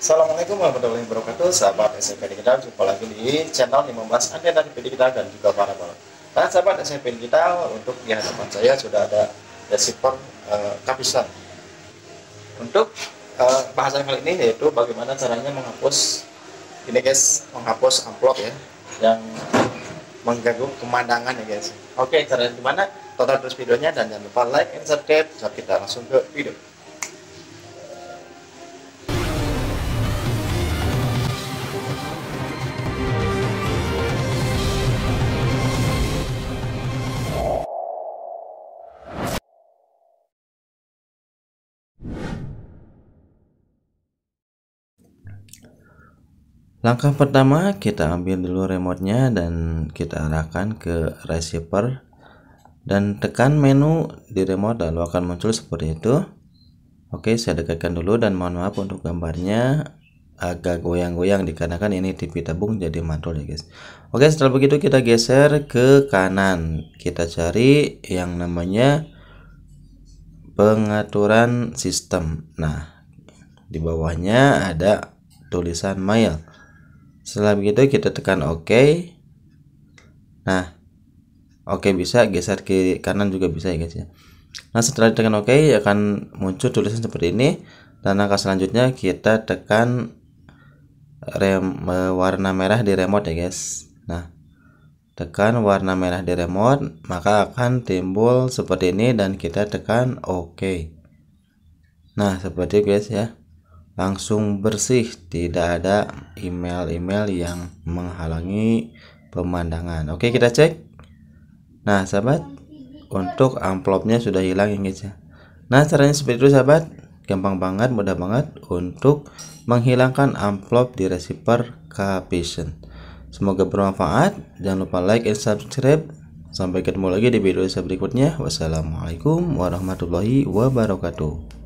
Assalamualaikum warahmatullahi wabarakatuh Sahabat SMP Digital Jumpa lagi di channel yang membahas dan di Digital dan juga para para Nah sahabat SMP Digital Untuk di hadapan saya sudah ada Desipon uh, Kapisan Untuk uh, eh, bahasan kali ini yaitu bagaimana caranya menghapus Ini guys menghapus amplop ya Yang mengganggu pemandangan ya guys Oke caranya gimana Tonton terus videonya dan jangan lupa like and subscribe Saat kita langsung ke video Langkah pertama kita ambil dulu remotenya dan kita arahkan ke receiver dan tekan menu di remote lalu akan muncul seperti itu. Oke saya dekatkan dulu dan mohon maaf untuk gambarnya agak goyang-goyang dikarenakan ini TV tabung jadi mantul ya guys. Oke setelah begitu kita geser ke kanan kita cari yang namanya pengaturan sistem. Nah di bawahnya ada tulisan mail setelah begitu kita tekan OK nah OK bisa geser ke kanan juga bisa ya guys ya Nah setelah tekan OK akan muncul tulisan seperti ini dan langkah selanjutnya kita tekan rem e, warna merah di remote ya guys Nah tekan warna merah di remote maka akan timbul seperti ini dan kita tekan OK Nah seperti itu guys ya langsung bersih tidak ada email-email yang menghalangi pemandangan oke kita cek nah sahabat untuk amplopnya sudah hilang ya, guys ya nah caranya seperti itu sahabat gampang banget mudah banget untuk menghilangkan amplop di receiver Caption semoga bermanfaat jangan lupa like and subscribe sampai ketemu lagi di video saya berikutnya wassalamualaikum warahmatullahi wabarakatuh